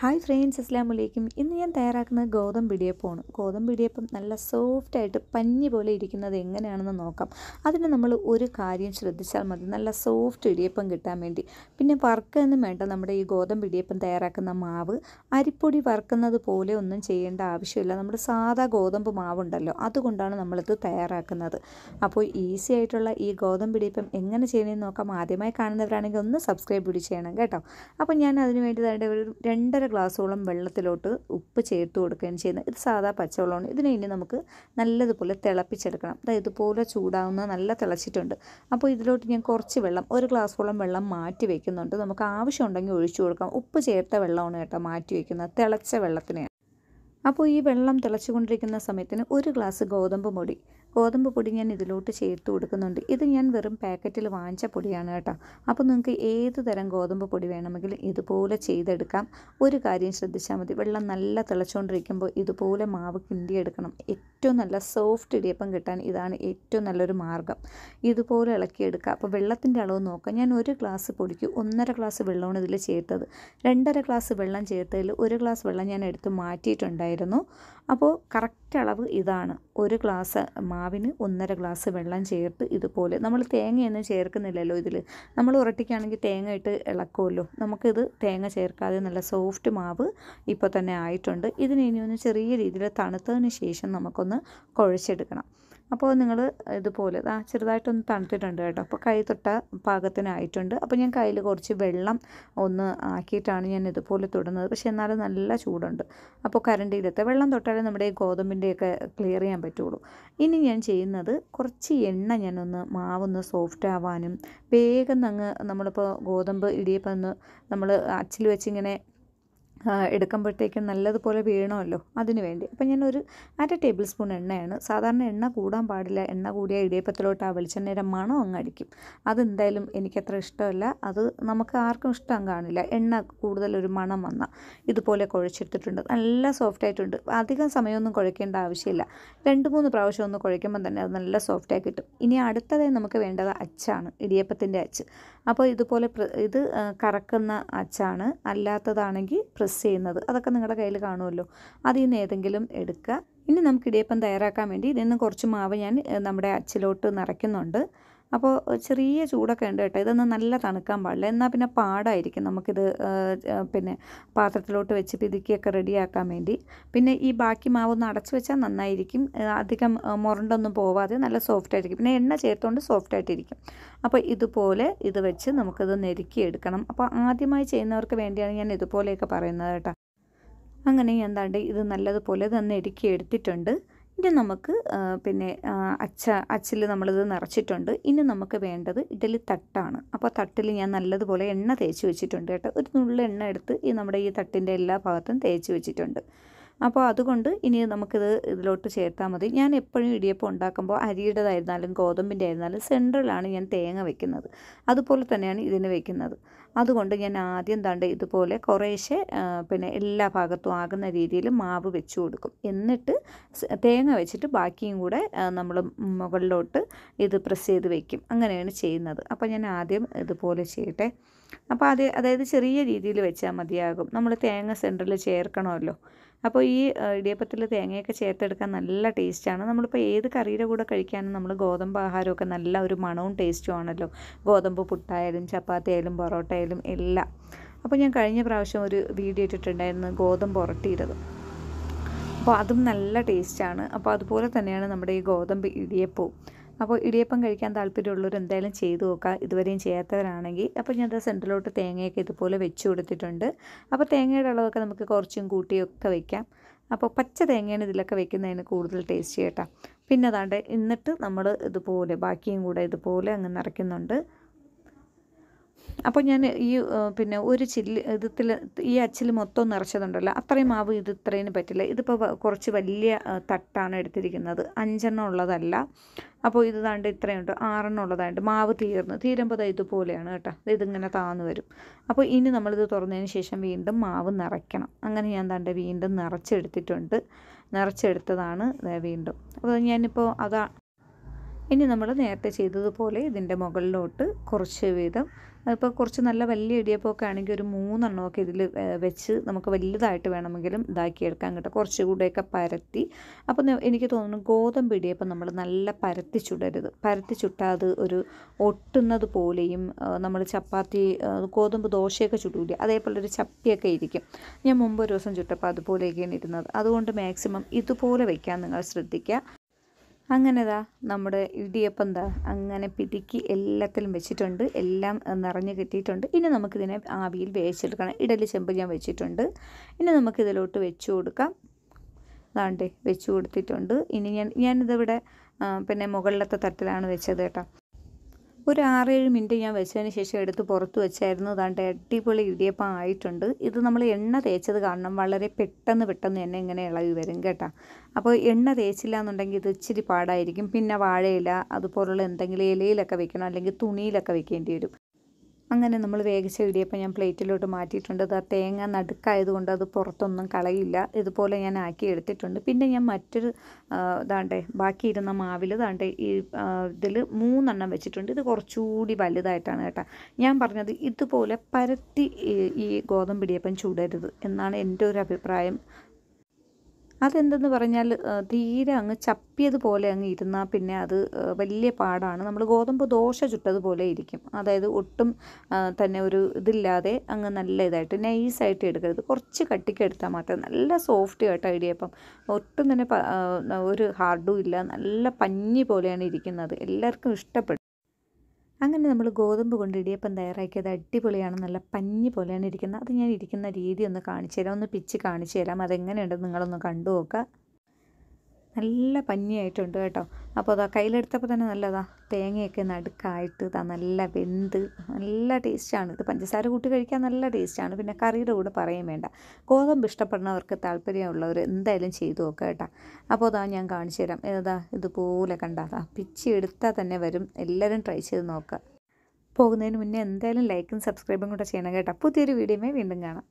hi friends അസ്ലാം വലൈക്കും ഇന്ന് ഞാൻ തയ്യാറാക്കുന്നത് ഗോതമ്പ് ഇടിയപ്പമാണ് ഗോതമ്പ് ഇടിയപ്പം നല്ല സോഫ്റ്റായിട്ട് പഞ്ഞി പോലെ ഇരിക്കുന്നത് എങ്ങനെയാണെന്ന് നോക്കാം അതിന് നമ്മൾ ഒരു കാര്യം ശ്രദ്ധിച്ചാൽ മതി നല്ല സോഫ്റ്റ് ഇടിയപ്പം കിട്ടാൻ വേണ്ടി പിന്നെ വറുക്കൊന്നും വേണ്ട നമ്മുടെ ഈ ഗോതമ്പ് ഇടിയപ്പം തയ്യാറാക്കുന്ന മാവ് അരിപ്പൊടി വറക്കുന്നത് പോലെ ഒന്നും ചെയ്യേണ്ട ആവശ്യമില്ല നമ്മുടെ സാധാ ഗോതമ്പ് മാവുണ്ടല്ലോ അതുകൊണ്ടാണ് നമ്മളിത് തയ്യാറാക്കുന്നത് അപ്പോൾ ഈസി ആയിട്ടുള്ള ഈ ഗോതമ്പ് ഇടിയപ്പം എങ്ങനെ ചെയ്യണമെന്ന് നോക്കാം ആദ്യമായി കാണുന്നവരാണെങ്കിൽ ഒന്ന് സബ്സ്ക്രൈബ് കൂടി ചെയ്യണം കേട്ടോ അപ്പോൾ ഞാൻ അതിനുവേണ്ടി വേണ്ടി ഒരു രണ്ടര ഗ്ലാസ്സോളം വെള്ളത്തിലോട്ട് ഉപ്പ് ചേർത്ത് കൊടുക്കുകയാണ് ചെയ്യുന്നത് ഇത് സാധാ പച്ചവെള്ളമാണ് ഇതിനെ ഇനി നമുക്ക് നല്ലതുപോലെ തിളപ്പിച്ചെടുക്കണം അതായത് ഇതുപോലെ ചൂടാവുന്ന നല്ല തിളച്ചിട്ടുണ്ട് അപ്പോൾ ഇതിലോട്ട് ഞാൻ കുറച്ച് വെള്ളം ഒരു ഗ്ലാസ്സോളം വെള്ളം മാറ്റി വയ്ക്കുന്നുണ്ട് നമുക്ക് ആവശ്യമുണ്ടെങ്കിൽ ഒഴിച്ചു കൊടുക്കാം ഉപ്പ് ചേർത്ത വെള്ളമാണ് കേട്ടോ മാറ്റി വയ്ക്കുന്നത് തിളച്ച വെള്ളത്തിനെയാണ് അപ്പോൾ ഈ വെള്ളം തിളച്ചുകൊണ്ടിരിക്കുന്ന സമയത്തിന് ഒരു ഗ്ലാസ് ഗോതമ്പ് മുടി ഗോതമ്പ് പൊടി ഞാൻ ഇതിലോട്ട് ചേർത്ത് കൊടുക്കുന്നുണ്ട് ഇത് ഞാൻ വെറും പാക്കറ്റിൽ വാങ്ങിച്ച പൊടിയാണ് കേട്ടോ അപ്പോൾ നിങ്ങൾക്ക് ഏത് തരം ഗോതമ്പ് പൊടി വേണമെങ്കിലും ഇതുപോലെ ചെയ്തെടുക്കാം ഒരു കാര്യം ശ്രദ്ധിച്ചാൽ മതി വെള്ളം നല്ല തിളച്ചുകൊണ്ടിരിക്കുമ്പോൾ ഇതുപോലെ മാവ് കിണ്ടിയെടുക്കണം ഏറ്റവും നല്ല സോഫ്റ്റ് ഇടിയപ്പം കിട്ടാൻ ഇതാണ് ഏറ്റവും നല്ലൊരു മാർഗ്ഗം ഇതുപോലെ ഇളക്കിയെടുക്കുക അപ്പോൾ വെള്ളത്തിൻ്റെ അളവ് നോക്കാം ഞാൻ ഒരു ഗ്ലാസ് പൊടിക്ക് ഒന്നര ഗ്ലാസ് വെള്ളമാണ് ഇതിൽ ചേർത്തത് രണ്ടര ഗ്ലാസ് വെള്ളം ചേർത്തതിൽ ഒരു ഗ്ലാസ് വെള്ളം ഞാൻ എടുത്ത് മാറ്റിയിട്ടുണ്ടായിരുന്നു അപ്പോൾ കറക്റ്റ് കറക്റ്റ് അളവ് ഇതാണ് ഒരു ഗ്ലാസ് മാവിന് ഒന്നര ഗ്ലാസ് വെള്ളം ചേർത്ത് ഇതുപോലെ നമ്മൾ തേങ്ങയൊന്നും ചേർക്കുന്നില്ലല്ലോ ഇതിൽ നമ്മൾ ഉരട്ടിക്കാണെങ്കിൽ തേങ്ങ ഇട്ട് ഇളക്കുമല്ലോ നമുക്കിത് തേങ്ങ ചേർക്കാതെ നല്ല സോഫ്റ്റ് മാവ് ഇപ്പോൾ തന്നെ ആയിട്ടുണ്ട് ഇതിനെ ഇനി ഒന്ന് ചെറിയ രീതിയിൽ തണുത്തതിന് ശേഷം നമുക്കൊന്ന് കുഴച്ചെടുക്കണം അപ്പോൾ നിങ്ങൾ ഇതുപോലെ ചെറുതായിട്ടൊന്ന് തണുത്തിട്ടുണ്ട് കേട്ടോ അപ്പോൾ കൈ തൊട്ട പാകത്തിനായിട്ടുണ്ട് അപ്പോൾ ഞാൻ കയ്യിൽ കുറച്ച് വെള്ളം ഒന്ന് ആക്കിയിട്ടാണ് ഞാൻ ഇതുപോലെ തൊടുന്നത് പക്ഷേ എന്നാലും നല്ല ചൂടുണ്ട് അപ്പോൾ കരണ്ടിയിലത്തെ വെള്ളം തൊട്ടാലേ നമ്മുടെ ഗോതമ്പിൻ്റെയൊക്കെ ക്ലിയർ ചെയ്യാൻ പറ്റുള്ളൂ ഇനി ഞാൻ ചെയ്യുന്നത് കുറച്ച് എണ്ണ ഞാനൊന്ന് മാവൊന്ന് സോഫ്റ്റ് ആവാനും വേഗം അങ്ങ് നമ്മളിപ്പോൾ ഗോതമ്പ് ഇടിയപ്പം ഒന്ന് നമ്മൾ അച്ചിൽ വെച്ചിങ്ങനെ എടുക്കുമ്പോഴത്തേക്കും നല്ലതുപോലെ വീണമല്ലോ അതിന് വേണ്ടി അപ്പോൾ ഞാനൊരു അര ടേബിൾ സ്പൂൺ എണ്ണയാണ് സാധാരണ എണ്ണ കൂടാൻ പാടില്ല എണ്ണ കൂടിയ ഇടിയപ്പത്തിലോട്ട് ആ വെളിച്ചെണ്ണയുടെ മണം അങ്ങ് അടിക്കും അതെന്തായാലും എനിക്കത്ര ഇഷ്ടമല്ല അത് നമുക്ക് ആർക്കും ഇഷ്ടം കാണില്ല എണ്ണ കൂടുതലൊരു മണം വന്ന ഇതുപോലെ കുഴച്ചെടുത്തിട്ടുണ്ട് നല്ല സോഫ്റ്റ് ആയിട്ടുണ്ട് അധികം സമയമൊന്നും കുഴക്കേണ്ട ആവശ്യമില്ല രണ്ട് മൂന്ന് പ്രാവശ്യം ഒന്ന് കുഴക്കുമ്പോൾ തന്നെ അത് നല്ല സോഫ്റ്റായി കിട്ടും ഇനി അടുത്തതായി നമുക്ക് വേണ്ടത് അച്ചാണ് ഇടിയപ്പത്തിൻ്റെ അച്ച് അപ്പോൾ ഇതുപോലെ ഇത് കറക്കുന്ന അച്ചാണ് അല്ലാത്തതാണെങ്കിൽ പ്രസ് ചെയ്യുന്നത് അതൊക്കെ നിങ്ങളുടെ കയ്യിൽ കാണുമല്ലോ അതിൽ നിന്ന് ഏതെങ്കിലും എടുക്കുക ഇനി നമുക്ക് ഇടിയപ്പം തയ്യാറാക്കാൻ വേണ്ടി ഇതിൽ നിന്ന് കുറച്ച് മാവ് ഞാൻ നമ്മുടെ അച്ചിലോട്ട് നിറയ്ക്കുന്നുണ്ട് അപ്പോൾ ചെറിയ ചൂടൊക്കെ ഉണ്ട് കേട്ടോ ഇതൊന്ന് നല്ല തണുക്കാൻ പാടില്ല എന്നാൽ പിന്നെ പാടായിരിക്കും നമുക്കിത് പിന്നെ പാത്രത്തിലോട്ട് വെച്ച് പിതുക്കിയൊക്കെ റെഡിയാക്കാൻ വേണ്ടി പിന്നെ ഈ ബാക്കി മാവൊന്ന് അടച്ചു വെച്ചാൽ നന്നായിരിക്കും അധികം മുരണ്ടൊന്നും പോവാതെ നല്ല സോഫ്റ്റ് ആയിരിക്കും പിന്നെ എണ്ണ ചേർത്തുകൊണ്ട് സോഫ്റ്റ് ആയിട്ടിരിക്കും അപ്പോൾ ഇതുപോലെ ഇത് വെച്ച് നമുക്കിത് നെരുക്കിയെടുക്കണം അപ്പോൾ ആദ്യമായി ചെയ്യുന്നവർക്ക് വേണ്ടിയാണ് ഞാൻ ഇതുപോലെയൊക്കെ പറയുന്നത് കേട്ടോ അങ്ങനെ എന്താണ്ട് ഇത് നല്ലതുപോലെ തന്നെ എടുക്കി എടുത്തിട്ടുണ്ട് ഇനി നമുക്ക് പിന്നെ അച്ച അച്ചിൽ നമ്മളിത് നിറച്ചിട്ടുണ്ട് ഇനി നമുക്ക് വേണ്ടത് ഇഡലി തട്ടാണ് അപ്പോൾ തട്ടിൽ ഞാൻ നല്ലതുപോലെ എണ്ണ തേച്ച് വെച്ചിട്ടുണ്ട് കേട്ടോ ഒരു നുള്ളി എണ്ണ എടുത്ത് ഈ നമ്മുടെ ഈ തട്ടിൻ്റെ എല്ലാ ഭാഗത്തും തേച്ച് വെച്ചിട്ടുണ്ട് അപ്പോൾ അതുകൊണ്ട് ഇനി നമുക്കിത് ഇതിലോട്ട് ചേർത്താൽ മതി ഞാൻ എപ്പോഴും ഇടിയപ്പം ഉണ്ടാക്കുമ്പോൾ അരിയുടേതായിരുന്നാലും ഗോതമ്പിൻ്റെ ആയിരുന്നാലും സെൻട്രലാണ് ഞാൻ തേങ്ങ വെക്കുന്നത് അതുപോലെ തന്നെയാണ് ഇതിന് വെക്കുന്നത് അതുകൊണ്ട് ഞാൻ ആദ്യം തണ്ട് ഇതുപോലെ കുറേശ്ശെ പിന്നെ എല്ലാ ഭാഗത്തും ആകുന്ന രീതിയിൽ മാവ് വെച്ച് കൊടുക്കും എന്നിട്ട് തേങ്ങ വെച്ചിട്ട് ബാക്കിയും കൂടെ നമ്മൾ മുകളിലോട്ട് ഇത് പ്രസ് ചെയ്ത് വെക്കും അങ്ങനെയാണ് ചെയ്യുന്നത് അപ്പോൾ ഞാൻ ആദ്യം ഇതുപോലെ ചെയ്യട്ടെ അപ്പോൾ അത് അതായത് ചെറിയ രീതിയിൽ വെച്ചാൽ മതിയാകും നമ്മൾ തേങ്ങ സെൻറ്ററിൽ ചേർക്കണമല്ലോ അപ്പോൾ ഈ ഇടിയപ്പത്തിൽ തേങ്ങയൊക്കെ ചേർത്തെടുക്കാൻ നല്ല ടേസ്റ്റാണ് നമ്മളിപ്പോൾ ഏത് കറിയുടെ കൂടെ കഴിക്കാനും നമ്മൾ ഗോതമ്പ് ആഹാരമൊക്കെ നല്ല ഒരു മണവും ടേസ്റ്റും ആണല്ലോ ഗോതമ്പ് പുട്ടായാലും ചപ്പാത്തി ആയാലും പൊറോട്ട ആയാലും എല്ലാം അപ്പോൾ ഞാൻ കഴിഞ്ഞ പ്രാവശ്യം ഒരു വീഡിയോ ഇട്ടിട്ടുണ്ടായിരുന്നു ഗോതമ്പ് ഉരട്ടിയിട്ടത് അപ്പോൾ അതും നല്ല ടേസ്റ്റാണ് അപ്പോൾ അതുപോലെ തന്നെയാണ് നമ്മുടെ ഈ ഗോതമ്പ് ഇടിയപ്പവും അപ്പോൾ ഇടിയപ്പം കഴിക്കാൻ താല്പര്യമുള്ളവർ എന്തായാലും ചെയ്തു നോക്കുക ഇതുവരെയും ചെയ്യാത്തവരാണെങ്കിൽ അപ്പോൾ ഞാൻ സെൻറ്ററിലോട്ട് തേങ്ങയൊക്കെ ഇതുപോലെ വെച്ച് കൊടുത്തിട്ടുണ്ട് അപ്പോൾ തേങ്ങയുടെ അളവൊക്കെ നമുക്ക് കുറച്ചും കൂട്ടിയൊക്കെ വയ്ക്കാം അപ്പോൾ പച്ച തേങ്ങയാണ് ഇതിലൊക്കെ വെക്കുന്നതിന് കൂടുതൽ ടേസ്റ്റ് കേട്ടോ പിന്നെ അതാണ്ട് എന്നിട്ട് നമ്മൾ ഇതുപോലെ ബാക്കിയും കൂടെ ഇതുപോലെ അങ്ങ് നിറയ്ക്കുന്നുണ്ട് അപ്പോൾ ഞാൻ ഈ പിന്നെ ഒരു ചില്ല് ഇതിൽ ഈ അച്ചിൽ മൊത്തം നിറച്ചതുണ്ടല്ലോ അത്രയും മാവ് ഇത് ഇത്രയും പറ്റില്ല ഇതിപ്പോൾ കുറച്ച് വലിയ തട്ടാണ് എടുത്തിരിക്കുന്നത് അഞ്ചെണ്ണം ഉള്ളതല്ല അപ്പോൾ ഇത് താണ്ട് ഇത്രയുണ്ട് ആറെണ്ണം ഉള്ളതായിട്ട് മാവ് തീർന്നു തീരുമ്പോൾ ഇതുപോലെയാണ് കേട്ടോ ഇതിങ്ങനെ താന്നു വരും അപ്പോൾ ഇനി നമ്മളിത് തുറന്നതിന് ശേഷം വീണ്ടും മാവ് നിറയ്ക്കണം അങ്ങനെ ഞാൻ താണ്ട് വീണ്ടും നിറച്ചെടുത്തിട്ടുണ്ട് നിറച്ചെടുത്തതാണ് വീണ്ടും അപ്പോൾ ഞാനിപ്പോൾ അതാ ഇനി നമ്മൾ നേരത്തെ ചെയ്തതുപോലെ ഇതിൻ്റെ മുകളിലോട്ട് കുറച്ച് വീതം അതിപ്പോൾ കുറച്ച് നല്ല വലിയ ഇടിയപ്പമൊക്കെ ആണെങ്കിൽ ഒരു മൂന്നെണ്ണമൊക്കെ ഇതിൽ വെച്ച് നമുക്ക് വലുതായിട്ട് വേണമെങ്കിലും ഇതാക്കി എടുക്കാൻ കിട്ടും കൂടെയൊക്കെ പരത്തി അപ്പോൾ എനിക്ക് തോന്നുന്നു ഗോതമ്പ് ഇടിയപ്പം നമ്മൾ നല്ല പരത്തി ചുടരുത് പരത്തി ചുട്ടാൽ അത് ഒരു ഒട്ടുന്നത് പോലെയും നമ്മൾ ചപ്പാത്തി ഗോതമ്പ് ദോശയൊക്കെ ചുടൂലേ അതേപോലെ ഒരു ചപ്പിയൊക്കെ ഇരിക്കും ഞാൻ മുമ്പ് ഒരു ദിവസം ചുട്ടപ്പോൾ അതുപോലെയൊക്കെയാണ് ഇരുന്നത് അതുകൊണ്ട് മാക്സിമം ഇതുപോലെ വയ്ക്കാൻ നിങ്ങൾ ശ്രദ്ധിക്കുക അങ്ങനെതാ നമ്മുടെ ഇടിയപ്പം എന്താ അങ്ങനെ പിടുക്കി എല്ലാത്തിലും വെച്ചിട്ടുണ്ട് എല്ലാം നിറഞ്ഞു കിട്ടിയിട്ടുണ്ട് ഇനി നമുക്കിതിനെ ആവിയിൽ വേവിച്ചെടുക്കണം ഇഡലി ചെമ്പ് ഞാൻ വെച്ചിട്ടുണ്ട് ഇനി നമുക്കിതിലോട്ട് വെച്ചു കൊടുക്കാം അതാണ്ടേ വെച്ചു കൊടുത്തിട്ടുണ്ട് ഇനി ഞാൻ ഞാനിതിവിടെ പിന്നെ മുകളിലത്തെ തട്ടിലാണ് വെച്ചത് കേട്ടോ ഒരു ആറേഴ് മിനിറ്റ് ഞാൻ വെച്ചതിന് ശേഷം എടുത്ത് പുറത്ത് വെച്ചായിരുന്നു അതാണ്ട് അടിപൊളി ഇടിയപ്പം ആയിട്ടുണ്ട് ഇത് നമ്മൾ എണ്ണ തേച്ചത് കാരണം വളരെ പെട്ടെന്ന് പെട്ടെന്ന് തന്നെ ഇങ്ങനെ ഇളകി വരും കേട്ടോ അപ്പോൾ എണ്ണ തേച്ചില്ല എന്നുണ്ടെങ്കിൽ ഇത് ഇച്ചിരി പാടായിരിക്കും പിന്നെ വാഴയില അതുപോലുള്ള എന്തെങ്കിലും ഇലയിലൊക്കെ വെക്കണം അല്ലെങ്കിൽ തുണിയിലൊക്കെ വെക്കേണ്ടി വരും അങ്ങനെ നമ്മൾ വേഗിച്ച ഇടിയപ്പം ഞാൻ പ്ലേറ്റിലോട്ട് മാറ്റിയിട്ടുണ്ട് അത് തേങ്ങ തേങ്ങ നടുക്കായതുകൊണ്ട് അത് പുറത്തൊന്നും കളയില്ല ഇതുപോലെ ഞാൻ ആക്കി എടുത്തിട്ടുണ്ട് പിന്നെ ഞാൻ മറ്റൊരു ഇതാണ്ടേ ബാക്കിയിരുന്ന മാവിൽ ഇതാണ്ടേ ഈ ഇതിൽ മൂന്നെണ്ണം വെച്ചിട്ടുണ്ട് ഇത് കുറച്ചുകൂടി വലുതായിട്ടാണ് കേട്ടോ ഞാൻ പറഞ്ഞത് ഇതുപോലെ പരത്തി ഈ ഗോതമ്പിടിയപ്പം ഇടിയപ്പം ചൂടരുത് എന്നാണ് എൻ്റെ ഒരു അഭിപ്രായം അതെന്തെന്ന് പറഞ്ഞാൽ തീരെ അങ്ങ് ചപ്പിയതുപോലെ അങ്ങ് ഇരുന്നാൽ പിന്നെ അത് വലിയ പാടാണ് നമ്മൾ ഗോതമ്പ് ദോശ ചുട്ടതുപോലെ ഇരിക്കും അതായത് ഒട്ടും തന്നെ ഒരു ഇതില്ലാതെ അങ്ങ് നല്ല ഇതായിട്ട് നൈസായിട്ട് എടുക്കരുത് കുറച്ച് കട്ടിക്ക് മാത്രം നല്ല സോഫ്റ്റ് ആയിട്ട് ഇടിയപ്പം ഒട്ടും തന്നെ ഒരു ഹാർഡും ഇല്ല നല്ല പഞ്ഞി പോലെയാണ് ഇരിക്കുന്നത് എല്ലാവർക്കും ഇഷ്ടപ്പെടും അങ്ങനെ നമ്മൾ ഗോതമ്പ് കൊണ്ട് ഇടിയപ്പം തയ്യാറാക്കിയത് അടിപൊളിയാണ് നല്ല പഞ്ഞി പോലെയാണ് ഇരിക്കുന്നത് അത് ഞാൻ ഇരിക്കുന്ന രീതി ഒന്ന് കാണിച്ചു തരാം ഒന്ന് പിച്ച് കാണിച്ചു തരാം അതെങ്ങനെയുണ്ടെന്ന് നിങ്ങളൊന്ന് കണ്ടു നോക്കുക നല്ല പഞ്ഞിയായിട്ടുണ്ട് കേട്ടോ അപ്പോൾ അതാ കയ്യിലെടുത്തപ്പോൾ തന്നെ നല്ലതാ തേങ്ങയൊക്കെ നടുക്കായിട്ട് ഇതാ നല്ല വെന്ത് നല്ല ടേസ്റ്റാണ് ഇത് പഞ്ചസാര കൂട്ടി കഴിക്കാൻ നല്ല ടേസ്റ്റാണ് പിന്നെ കറിയുടെ കൂടെ പറയും വേണ്ട ഗോതമ്പ് ഇഷ്ടപ്പെടുന്നവർക്ക് താല്പര്യമുള്ളവർ എന്തായാലും ചെയ്തു നോക്കുക കേട്ടോ അപ്പോൾ അതാ ഞാൻ കാണിച്ചു തരാം ഏതാ ഇതുപോലെ കണ്ടാതാ പിച്ചി എടുത്താൽ തന്നെ വരും എല്ലാവരും ട്രൈ ചെയ്ത് നോക്കുക പോകുന്നതിന് മുന്നേ എന്തായാലും ലൈക്കും സബ്സ്ക്രൈബും കൂടെ ചെയ്യണം കേട്ടോ പുതിയൊരു വീഡിയോമേ വീണ്ടും കാണാം